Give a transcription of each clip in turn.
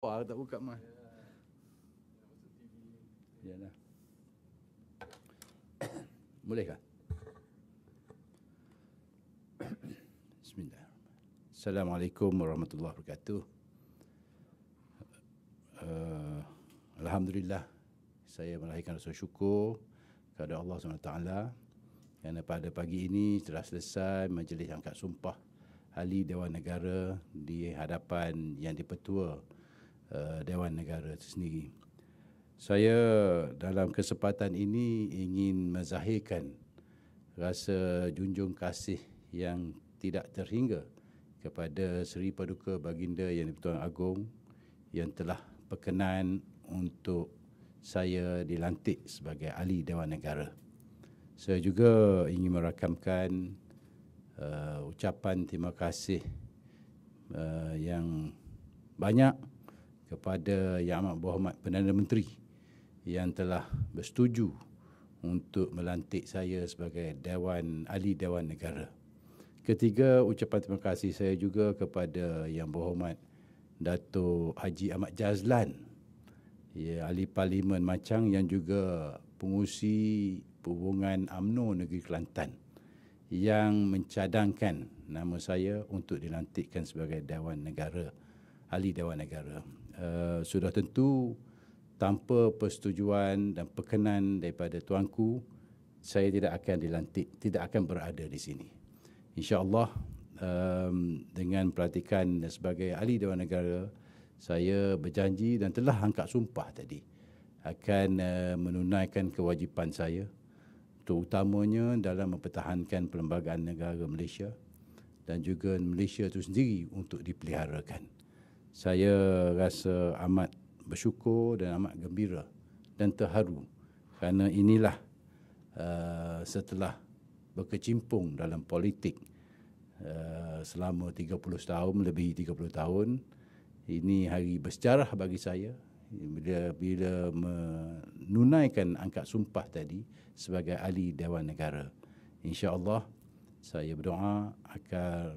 Wah, tak buka mai. Ya lah. Bolehkah? Bismillahirrahmanirrahim. Assalamualaikum warahmatullahi wabarakatuh. Uh, Alhamdulillah saya meraihkan rasa syukur kepada Allah SWT kerana pada pagi ini telah selesai majlis angkat sumpah ahli Dewan Negara di hadapan yang dipertua Eh, Dewan Negara itu sendiri. Saya dalam kesempatan ini ingin mezahirkan rasa junjung kasih yang tidak terhingga kepada Seri Paduka Baginda Yang di Agong yang telah berkenan untuk saya dilantik sebagai ahli Dewan Negara. Saya juga ingin merakamkan uh, ucapan terima kasih uh, yang banyak kepada Yang Amat Berhormat Perdana Menteri yang telah bersetuju untuk melantik saya sebagai Dewan Ahli Dewan Negara. Ketiga, ucapan terima kasih saya juga kepada Yang Berhormat Dato Haji Ahmad Jazlan, ya, Ahli Parlimen Macang yang juga pengusi hubungan UMNO Negeri Kelantan yang mencadangkan nama saya untuk dilantikkan sebagai Dewan Negara, Ahli Dewan Negara. Eh, sudah tentu tanpa persetujuan dan perkenan daripada tuanku saya tidak akan dilantik tidak akan berada di sini insyaallah um, dengan pelantikan sebagai ahli dewan negara saya berjanji dan telah angkat sumpah tadi akan uh, menunaikan kewajipan saya terutamanya dalam mempertahankan perlembagaan negara Malaysia dan juga Malaysia itu sendiri untuk dipeliharakan saya rasa amat bersyukur dan amat gembira dan terharu kerana inilah uh, setelah berkecimpung dalam politik uh, selama 30 tahun lebih 30 tahun ini hari bersejarah bagi saya bila bila menunaikan angkat sumpah tadi sebagai ahli Dewan Negara insya-Allah saya berdoa agar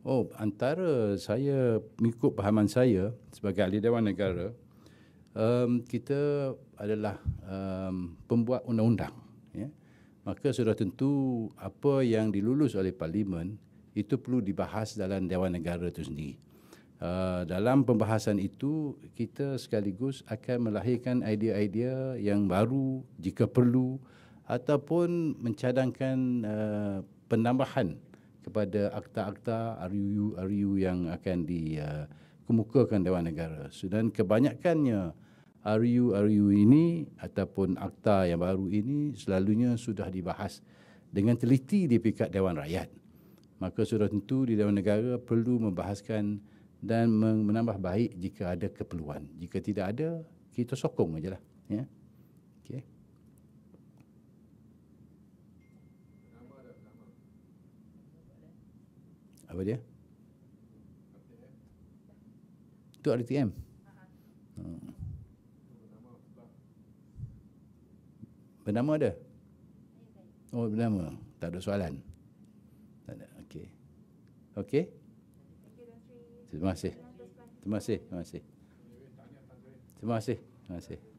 Oh, antara saya mengikut pahaman saya sebagai ahli dewan negara, um, kita adalah um, pembuat undang-undang. Ya. Maka sudah tentu apa yang dilulus oleh parlimen itu perlu dibahas dalam dewan negara itu sendiri. Uh, dalam pembahasan itu kita sekaligus akan melahirkan idea-idea yang baru jika perlu ataupun mencadangkan uh, penambahan kepada akta-akta RUU RUU yang akan dikemukakan uh, Dewan Negara. Dan kebanyakannya RUU RUU ini ataupun akta yang baru ini selalunya sudah dibahas dengan teliti di pihak Dewan Rakyat. Maka sudah tentu di Dewan Negara perlu membahaskan dan menambah baik jika ada keperluan. Jika tidak ada, kita sokong sajalah. Ya. Yeah. apa dia? Itu RTM. Hmm. Bernama ada? Oh, bernama. Tak ada soalan. Tak ada. Okey. Okey. Terima kasih. Terima kasih. Terima kasih. Terima kasih. Terima kasih. Terima kasih.